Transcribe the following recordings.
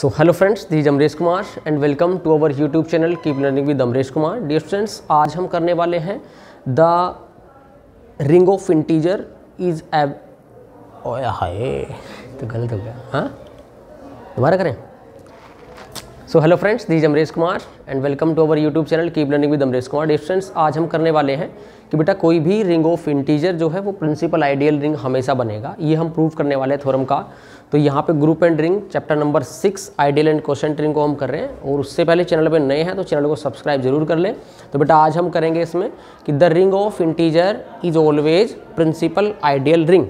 so hello friends this is Amrish Kumar and welcome to our YouTube channel keep learning with Amresh Kumar dear friends आज हम करने वाले हैं the ring of integer is एब ओ हाय तो गलत हो गया हाँ दोबारा करें so hello friends this Amresh Kumar and welcome to our YouTube channel keep learning with Amresh Kumar dear friends आज हम करने वाले हैं कि बेटा कोई भी रिंग ऑफ इंटीजर जो है वो प्रिंसिपल आइडियल रिंग हमेशा बनेगा ये हम प्रूव करने वाले हैं थोरम का तो यहाँ पे group and ring chapter number six ideal and question ring को हम कर रहे हैं और उससे पहले चैनल पर नए हैं तो चैनल को सब्सक्राइब जरूर कर लें तो बेटा आज हम करेंगे इसमें कि the ring of integer is always principal ideal ring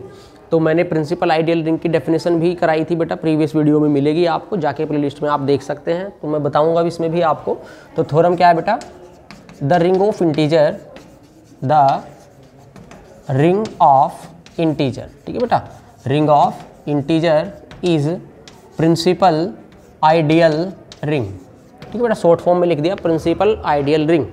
तो मैंने प्रिंसिपल आइडियल रिंग की डेफिनेशन भी कराई थी बेटा प्रीवियस वीडियो में मिलेगी आपको जाके प्लेलिस्ट में आप देख सकते हैं तो मैं बताऊंगा भी इसमें भी आपको तो थोरम क्या है बेटा the ring of integer the ring of integer ठीक है बेटा ring of integer is principal ideal ring ठीक है बेटा शॉर्ट फॉर्म में लिख दिया प्रिंसिपल आइडियल रिंग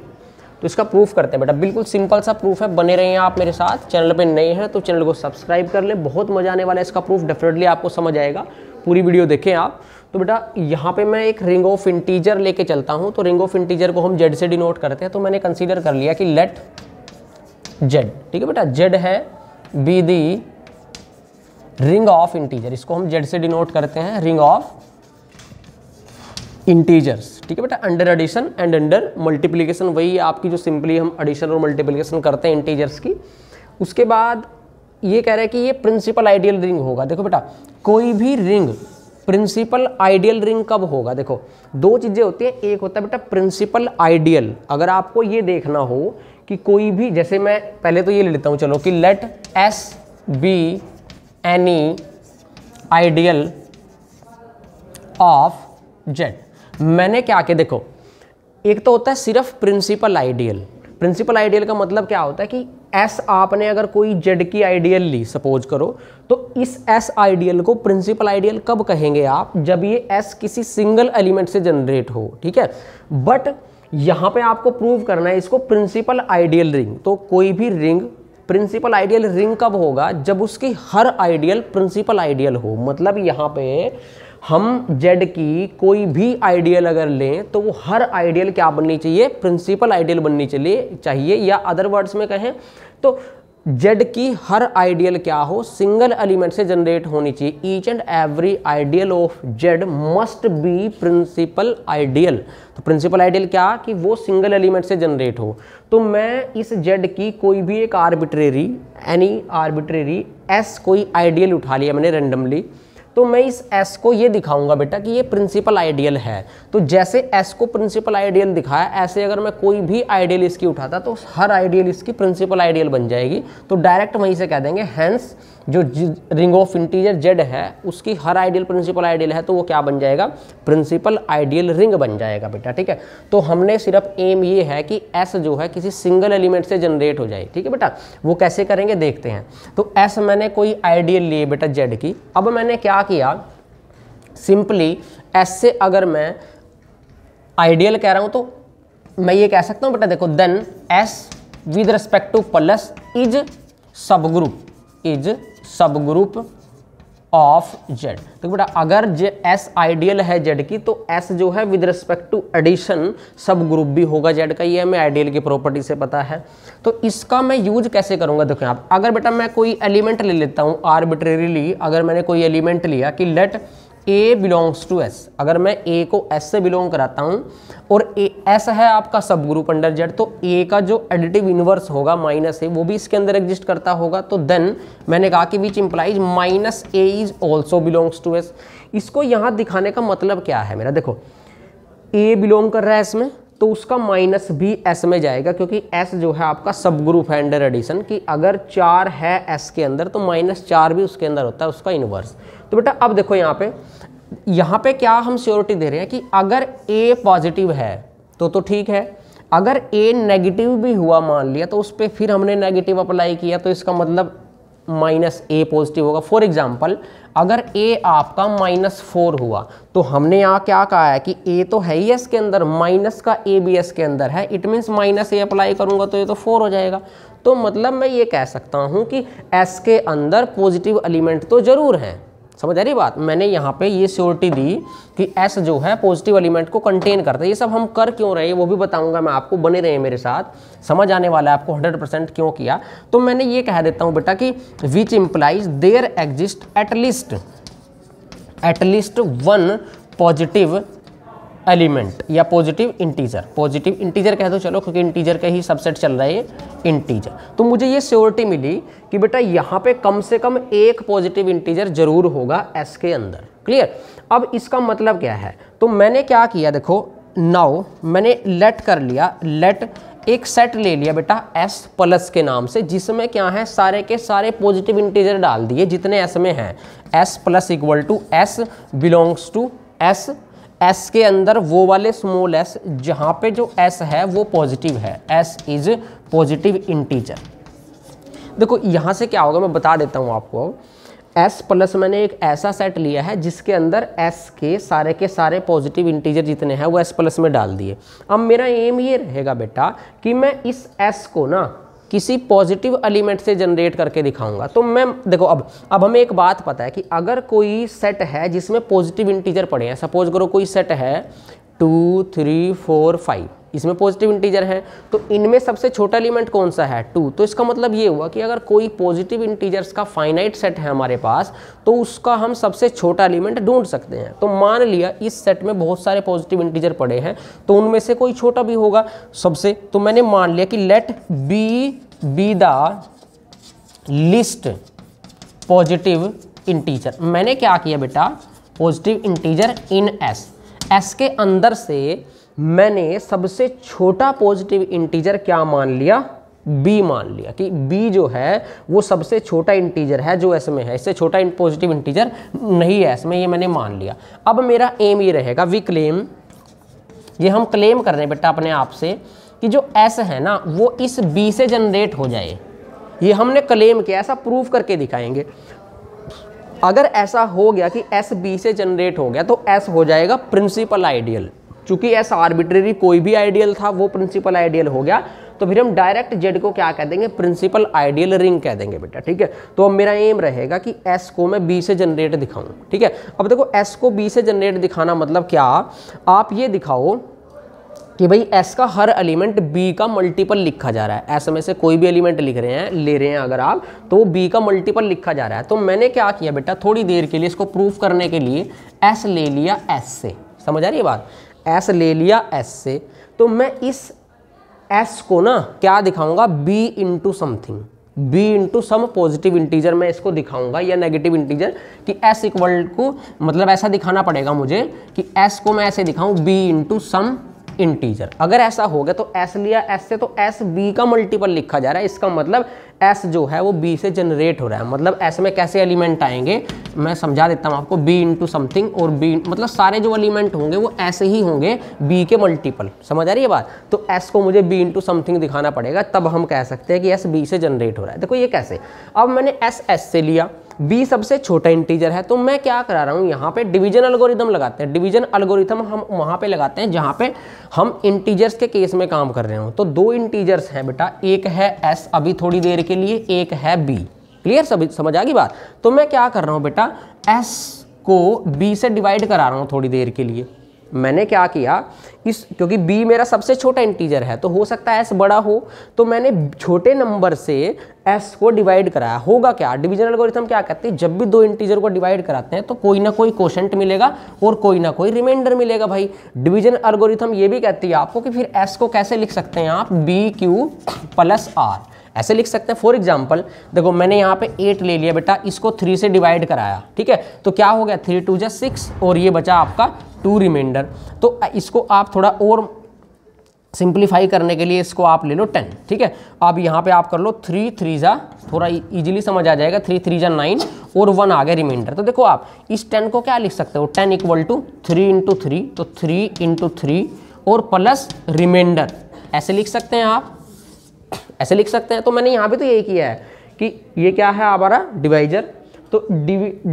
तो इसका प्रूफ करते हैं बेटा बिल्कुल सिंपल सा प्रूफ है बने रहे हैं आप मेरे साथ चैनल पे नए हैं तो चैनल को सब्सक्राइब कर ले बहुत मजा आने वाला है इसका प्रूफ डेफिनेटली आपको समझ आएगा पूरी वीडियो देखें आप तो बेटा यहाँ पे मैं एक रिंग ऑफ इंटीजर लेके चलता हूँ तो रिंग ऑफ इंटीजर को हम जेड से डिनोट करते हैं तो मैंने कंसिडर कर लिया कि लेट जेड ठीक है बेटा जेड है be the ring of integer इसको हम जेड से डिनोट करते हैं रिंग ऑफ इंटीजर्स ठीक है बेटा under addition and under multiplication वही आपकी जो सिंपली हम एडिशन और मल्टीप्लीकेशन करते हैं इंटीजर्स की उसके बाद ये कह रहे हैं कि ये प्रिंसिपल आइडियल रिंग होगा देखो बेटा कोई भी रिंग प्रिंसिपल आइडियल रिंग कब होगा देखो दो चीज़ें होती हैं एक होता है बेटा प्रिंसिपल आइडियल अगर आपको ये देखना हो कि कोई भी जैसे मैं पहले तो ये ले लेता हूँ चलो कि let S be any ideal of Z मैंने क्या के देखो एक तो होता है सिर्फ प्रिंसिपल आइडियल प्रिंसिपल आइडियल का मतलब क्या होता है कि एस आपने अगर कोई जेड की आइडियल ली सपोज करो तो इस एस आइडियल को प्रिंसिपल आइडियल कब कहेंगे आप जब ये एस किसी सिंगल एलिमेंट से जनरेट हो ठीक है बट यहां पे आपको प्रूव करना है इसको प्रिंसिपल आइडियल रिंग तो कोई भी रिंग प्रिंसिपल आइडियल रिंग कब होगा जब उसकी हर आइडियल प्रिंसिपल आइडियल हो मतलब यहां पर हम जेड की कोई भी आइडियल अगर लें तो वो हर आइडियल क्या बननी चाहिए प्रिंसिपल आइडियल बननी चाहिए चाहिए या अदर वर्ड्स में कहें तो जेड की हर आइडियल क्या हो सिंगल एलिमेंट से जनरेट होनी चाहिए each and every ideal of Z must be principal ideal तो प्रिंसिपल आइडियल क्या कि वो सिंगल एलिमेंट से जनरेट हो तो मैं इस जेड की कोई भी एक आर्बिट्रेरी एनी आर्बिट्रेरी एस कोई आइडियल उठा लिया मैंने रेंडमली तो मैं इस एस को ये दिखाऊंगा बेटा कि ये प्रिंसिपल आइडियल है तो जैसे एस को प्रिंसिपल आइडियल दिखाया ऐसे अगर मैं कोई भी आइडियल इसकी उठाता तो हर आइडियल इसकी प्रिंसिपल आइडियल बन जाएगी तो डायरेक्ट वहीं से कह देंगे हैंस जो रिंग ऑफ इंटीजर जेड है उसकी हर आइडियल प्रिंसिपल आइडियल है तो वो क्या बन जाएगा प्रिंसिपल आइडियल रिंग बन जाएगा बेटा ठीक है तो हमने सिर्फ एम ये है कि एस जो है किसी सिंगल एलिमेंट से जनरेट हो जाए ठीक है बेटा वो कैसे करेंगे देखते हैं तो एस मैंने कोई आइडियल लिए बेटा जेड की अब मैंने क्या किया सिंपली एस से अगर मैं आइडियल कह रहा हूँ तो मैं ये कह सकता हूँ बेटा देखो then S with respect to plus is sub group is sub group of Z तो बेटा अगर जे एस आइडियल है जेड की तो एस जो है with respect to addition sub group भी होगा जेड का ये हमें आइडियल की प्रॉपर्टी से पता है तो इसका मैं यूज कैसे करूंगा देखो आप अगर बेटा मैं कोई एलिमेंट ले लेता हूँ आर्बिट्रेरीली अगर मैंने कोई एलिमेंट लिया कि let a belongs to S अगर मैं ए को एस से बिलोंग कराता हूँ और ए एस है आपका सब ग्रुप अंडर जेड तो ए का जो एडिटिव इनवर्स होगा माइनस ए वो भी इसके अंदर एग्जिस्ट करता होगा तो देन मैंने कहा कि which implies minus a is also belongs to S इसको यहाँ दिखाने का मतलब क्या है मेरा देखो ए बिलोंग कर रहा है इसमें तो उसका माइनस भी एस में जाएगा क्योंकि एस जो है आपका सब ग्रुप है अंडर एडिशन कि अगर चार है एस के अंदर तो माइनस चार भी उसके अंदर होता है उसका इनवर्स तो बेटा अब देखो यहाँ पे यहाँ पे क्या हम श्योरिटी दे रहे हैं कि अगर ए पॉजिटिव है तो तो ठीक है अगर ए नेगेटिव भी हुआ मान लिया तो उस पर फिर हमने नेगेटिव अप्लाई किया तो इसका मतलब माइनस ए पॉजिटिव होगा फॉर एग्जाम्पल अगर ए आपका माइनस फोर हुआ तो हमने यहाँ क्या कहा है कि ए तो है ही एस के अंदर माइनस का ए बी एस के अंदर है it means minus a apply करूँगा तो ये तो फोर हो जाएगा तो मतलब मैं ये कह सकता हूँ कि एस के अंदर पॉजिटिव एलिमेंट तो ज़रूर हैं समझ आ रही बात मैंने यहाँ पे ये श्योरिटी दी कि एस जो है पॉजिटिव एलिमेंट को कंटेन करता है ये सब हम कर क्यों रहे हैं वो भी बताऊंगा मैं आपको बने रहे मेरे साथ समझ आने वाला है आपको 100% क्यों किया तो मैंने ये कह देता हूँ बेटा कि which implies there exist at least at least one positive element या पॉजिटिव इंटीजर पॉजिटिव इंटीजर कह दो चलो क्योंकि इंटीजर का ही सबसेट चल रहा है इंटीजर तो मुझे ये श्योरिटी मिली कि बेटा यहाँ पे कम से कम एक पॉजिटिव इंटीजर जरूर होगा एस के अंदर क्लियर अब इसका मतलब क्या है तो मैंने क्या किया देखो नाउ मैंने लेट कर लिया लेट एक सेट ले लिया बेटा एस प्लस के नाम से जिसमें क्या है सारे के सारे पॉजिटिव इंटीजर डाल दिए जितने एस में हैं S plus equal to S belongs to S S के अंदर वो वाले स्मॉल एस जहाँ पे जो एस है वो पॉजिटिव है एस इज पॉजिटिव इंटीजर देखो यहाँ से क्या होगा मैं बता देता हूँ आपको एस प्लस मैंने एक ऐसा सेट लिया है जिसके अंदर एस के सारे के सारे पॉजिटिव इंटीजर जितने हैं वो एस प्लस में डाल दिए अब मेरा एम ये रहेगा बेटा कि मैं इस एस को ना किसी पॉजिटिव एलिमेंट से जनरेट करके दिखाऊंगा तो मैं देखो अब अब हमें एक बात पता है कि अगर कोई सेट है जिसमें पॉजिटिव इंटीजर पड़े हैं सपोज करो कोई सेट है टू थ्री फोर फाइव इसमें पॉजिटिव इंटीजर है तो इनमें सबसे छोटा एलिमेंट कौन सा है टू तो इसका मतलब ये हुआ कि अगर कोई पॉजिटिव इंटीजर्स का फाइनाइट सेट है हमारे पास तो उसका हम सबसे छोटा एलिमेंट ढूंढ सकते हैं तो मान लिया इस सेट में बहुत सारे पॉजिटिव इंटीजर पड़े हैं तो उनमें से कोई छोटा भी होगा सबसे तो मैंने मान लिया कि let b be the least positive integer मैंने क्या किया बेटा positive integer in S S के अंदर से मैंने सबसे छोटा पॉजिटिव इंटीजर क्या मान लिया बी मान लिया कि बी जो है वो सबसे छोटा इंटीजर है जो एस में है इससे छोटा पॉजिटिव इंटीजर नहीं है एस में ये मैंने मान लिया अब मेरा एम ये रहेगा वी क्लेम ये हम क्लेम कर रहे हैं बेटा अपने आप से कि जो एस है ना वो इस बी से जनरेट हो जाए ये हमने क्लेम किया ऐसा प्रूव करके दिखाएंगे अगर ऐसा हो गया कि एस बी से जनरेट हो गया तो एस हो जाएगा प्रिंसिपल आइडियल चूंकि एस आर्बिट्रेरी कोई भी आइडियल था वो प्रिंसिपल आइडियल हो गया तो फिर हम डायरेक्ट जेड को क्या कह देंगे प्रिंसिपल आइडियल रिंग कह देंगे बेटा ठीक है तो अब मेरा एम रहेगा कि एस को मैं बी से जनरेट दिखाऊं ठीक है अब देखो एस को बी से जनरेट दिखाना मतलब क्या आप ये दिखाओ कि भाई एस का हर एलिमेंट बी का मल्टीपल लिखा जा रहा है एस में से कोई भी एलिमेंट लिख रहे हैं ले रहे हैं अगर आप तो वो बी का मल्टीपल लिखा जा रहा है तो मैंने क्या किया बेटा थोड़ी देर के लिए इसको प्रूफ करने के लिए एस ले लिया एस से समझ आ रही है बात एस ले लिया एस से तो मैं इस एस को ना क्या दिखाऊंगा b into something b into some positive integer मैं इसको दिखाऊंगा या नेगेटिव इंटीजर कि एस इक्वल को मतलब ऐसा दिखाना पड़ेगा मुझे कि एस को मैं ऐसे दिखाऊं बी इंटू सम इंटीजर अगर ऐसा हो गया तो एस लिया एस से तो एस बी का मल्टीपल लिखा जा रहा है इसका मतलब एस जो है वो बी से जनरेट हो रहा है मतलब एस में कैसे एलिमेंट आएंगे मैं समझा देता हूँ आपको बी इंटू समथिंग और बी मतलब सारे जो एलिमेंट होंगे वो ऐसे ही होंगे बी के मल्टीपल समझ आ रही है बात तो एस को मुझे बी इंटू समथिंग दिखाना पड़ेगा तब हम कह सकते हैं कि एस बी से जनरेट हो रहा है देखो ये कैसे अब मैंने एस एस से लिया b सबसे छोटा इंटीजर है तो मैं क्या करा रहा हूँ यहाँ पे डिवीजन अलगोरिथम लगाते हैं डिवीजन अलगोरिथम हम वहाँ पे लगाते हैं जहाँ पे हम इंटीजर्स के केस में काम कर रहे हो तो दो इंटीजर्स हैं बेटा एक है s अभी थोड़ी देर के लिए एक है b क्लियर सभी समझ आ गई बात तो मैं क्या कर रहा हूँ बेटा s को b से डिवाइड करा रहा हूँ थोड़ी देर के लिए मैंने क्या किया इस क्योंकि b मेरा सबसे छोटा इंटीजर है तो हो सकता है s बड़ा हो तो मैंने छोटे नंबर से s को डिवाइड कराया होगा क्या डिवीजन एल्गोरिथम क्या कहते हैं जब भी दो इंटीजर को डिवाइड कराते हैं तो कोई ना कोई क्वेश्चन मिलेगा और कोई ना कोई रिमाइंडर मिलेगा भाई डिविजन एल्गोरिथम ये भी कहती है आपको कि फिर s को कैसे लिख सकते हैं आप बी क्यू प्लस आर ऐसे लिख सकते हैं फॉर एग्जाम्पल देखो मैंने यहाँ पे एट ले लिया बेटा इसको थ्री से डिवाइड कराया ठीक है तो क्या हो गया थ्री टू जै सिक्स और ये बचा आपका टू रिमाइंडर तो इसको आप थोड़ा और सिंप्लीफाई करने के लिए इसको आप ले लो टेन ठीक है अब यहाँ पे आप कर लो थ्री थ्री ज़ा थोड़ा इजीली e- समझ आ जाएगा थ्री थ्री ज़ा नाइन और वन आ गया रिमाइंडर तो देखो आप इस टेन को क्या लिख सकते हो ten equal to three into three तो थ्री इंटू थ्री और प्लस रिमाइंडर ऐसे लिख सकते हैं आप ऐसे लिख सकते हैं तो मैंने यहाँ पे तो यही किया है कि ये क्या है हमारा डिवाइजर तो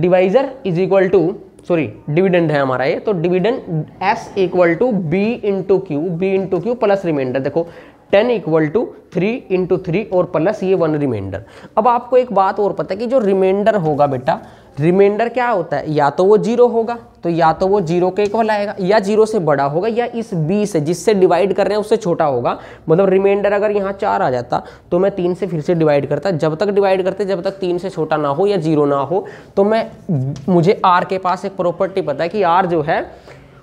divisor is equal to sorry dividend है हमारा ये तो dividend is equal to b into q b into q plus remainder देखो ten equal to three into three और प्लस ये वन रिमाइंडर अब आपको एक बात और पता है कि जो रिमाइंडर होगा बेटा रिमाइंडर क्या होता है या तो वो जीरो होगा तो या तो वो जीरो के इक्वल आएगा या जीरो से बड़ा होगा या इस बी से जिससे डिवाइड कर रहे हैं उससे छोटा होगा मतलब रिमाइंडर अगर यहाँ चार आ जाता तो मैं तीन से फिर से डिवाइड करता जब तक डिवाइड करते जब तक तीन से छोटा ना हो या जीरो ना हो तो मैं मुझे आर के पास एक प्रॉपर्टी पता है कि आर जो है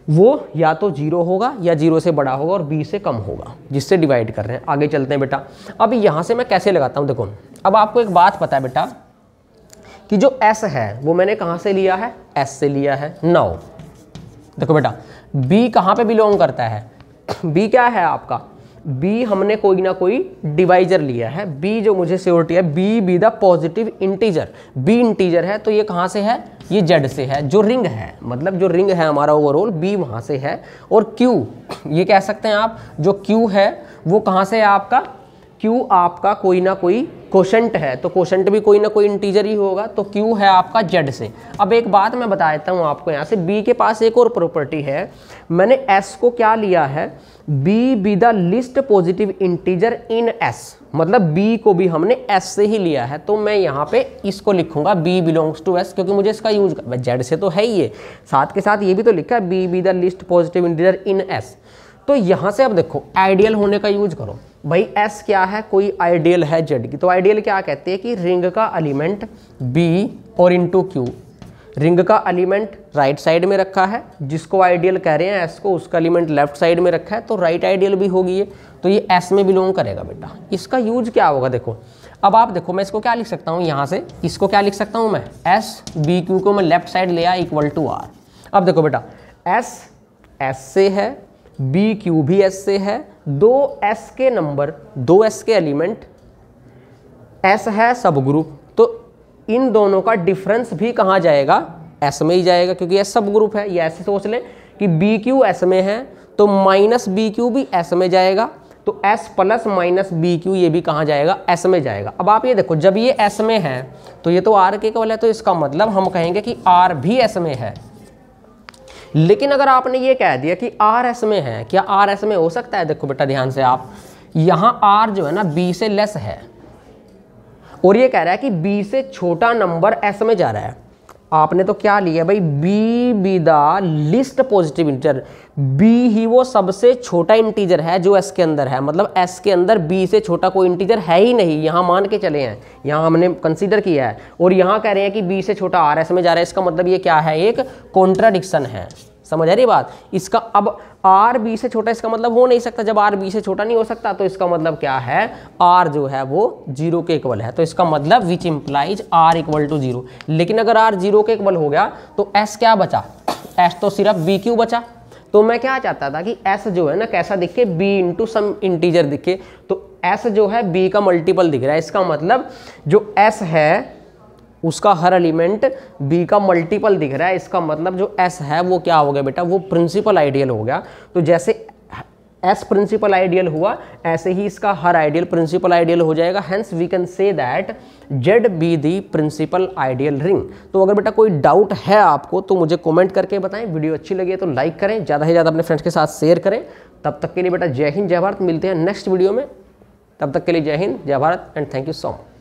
वो या तो जीरो होगा या जीरो से बड़ा होगा और बी से कम होगा जिससे डिवाइड कर रहे हैं आगे चलते हैं बेटा अब यहाँ से मैं कैसे लगाता हूँ देखो अब आपको एक बात पता है बेटा कि जो एस है वो मैंने कहाँ से लिया है एस से लिया है नौ देखो बेटा बी कहाँ पे बिलोंग करता है बी क्या है आपका बी हमने कोई ना कोई डिवाइजर लिया है बी जो मुझे सियोरिटी है b be the positive integer b integer है तो ये कहाँ से है ये जेड से है जो रिंग है मतलब जो रिंग है हमारा ओवरऑल बी वहां से है और क्यू ये कह सकते हैं आप जो क्यू है वो कहाँ से है आपका क्यू आपका कोई ना कोई कोशंट है तो कोशंट भी कोई ना कोई इंटीजर ही होगा तो क्यू है आपका जेड से अब एक बात मैं बता देता हूँ आपको यहाँ से बी के पास एक और प्रॉपर्टी है मैंने एस को क्या लिया है b be the least positive integer in S मतलब बी को भी हमने एस से ही लिया है तो मैं यहाँ पे इसको लिखूंगा बी बिलोंग्स टू एस क्योंकि मुझे इसका यूज कर जेड से तो है ही ये साथ के साथ ये भी तो लिखा है b be the least positive integer in S तो यहाँ से अब देखो आइडियल होने का यूज करो भाई एस क्या है कोई आइडियल है जेड की तो आइडियल क्या कहते हैं कि रिंग का एलिमेंट बी और इंटू क्यू रिंग का एलिमेंट राइट साइड में रखा है जिसको आइडियल कह रहे हैं एस को उसका एलिमेंट लेफ्ट साइड में रखा है तो राइट आइडियल भी होगी ये तो ये एस में बिलोंग करेगा बेटा इसका यूज क्या होगा देखो अब आप देखो मैं इसको क्या लिख सकता हूँ यहाँ से इसको क्या लिख सकता हूँ मैं एस बी क्यू को मैं लेफ्ट साइड ले आया इक्वल टू आर अब देखो बेटा एस एस से है बी क्यू भी एस से है दो एस के नंबर दो एस के एलिमेंट एस है सब ग्रुप तो इन दोनों का डिफरेंस भी कहाँ जाएगा एस में ही जाएगा क्योंकि एस सब ग्रुप है ये ऐसे सोच लें कि बी क्यू एस में है तो माइनस बी क्यू भी एस में जाएगा तो S plus minus b q ये भी कहाँ जाएगा एस में जाएगा अब आप ये देखो जब ये एस में है तो ये तो आर के केवल है तो इसका मतलब हम कहेंगे कि आर भी एस में है लेकिन अगर आपने ये कह दिया कि आर एस में है क्या आर एस में हो सकता है देखो बेटा ध्यान से आप यहाँ आर जो है ना बी से लेस है और ये कह रहा है कि बी से छोटा नंबर एस में जा रहा है आपने तो क्या लिया भाई b be the least positive integer b ही वो सबसे छोटा इंटीजर है जो एस के अंदर है मतलब एस के अंदर बी से छोटा कोई इंटीजर है ही नहीं यहाँ मान के चले हैं यहाँ हमने कंसीडर किया है और यहाँ कह रहे हैं कि बी से छोटा आर एस में जा रहा है इसका मतलब ये क्या है एक कॉन्ट्राडिक्शन है समझ आ रही बात इसका अब आर बी से छोटा इसका मतलब हो नहीं सकता जब आर बी से छोटा नहीं हो सकता तो इसका मतलब क्या है आर जो है वो जीरो के इक्वल है तो इसका मतलब which implies r equal to zero लेकिन अगर आर जीरो के इक्वल हो गया तो एस क्या बचा एस तो सिर्फ बी क्यू बचा तो मैं क्या चाहता था कि एस जो है ना कैसा दिखे बी इंटू सम इंटीजर दिखे तो एस जो है बी का मल्टीपल दिख रहा है इसका मतलब जो एस है उसका हर एलिमेंट बी का मल्टीपल दिख रहा है इसका मतलब जो एस है वो क्या हो गया बेटा वो प्रिंसिपल आइडियल हो गया तो जैसे एस प्रिंसिपल आइडियल हुआ ऐसे ही इसका हर आइडियल प्रिंसिपल आइडियल हो जाएगा hence we can say that Z be the principal ideal ring तो अगर बेटा कोई डाउट है आपको तो मुझे कमेंट करके बताएं वीडियो अच्छी लगी है तो लाइक करें ज़्यादा से ज़्यादा अपने फ्रेंड्स के साथ शेयर करें तब तक के लिए बेटा जय हिंद जय भारत मिलते हैं नेक्स्ट वीडियो में तब तक के लिए जय हिंद जय Bharat and thank you so much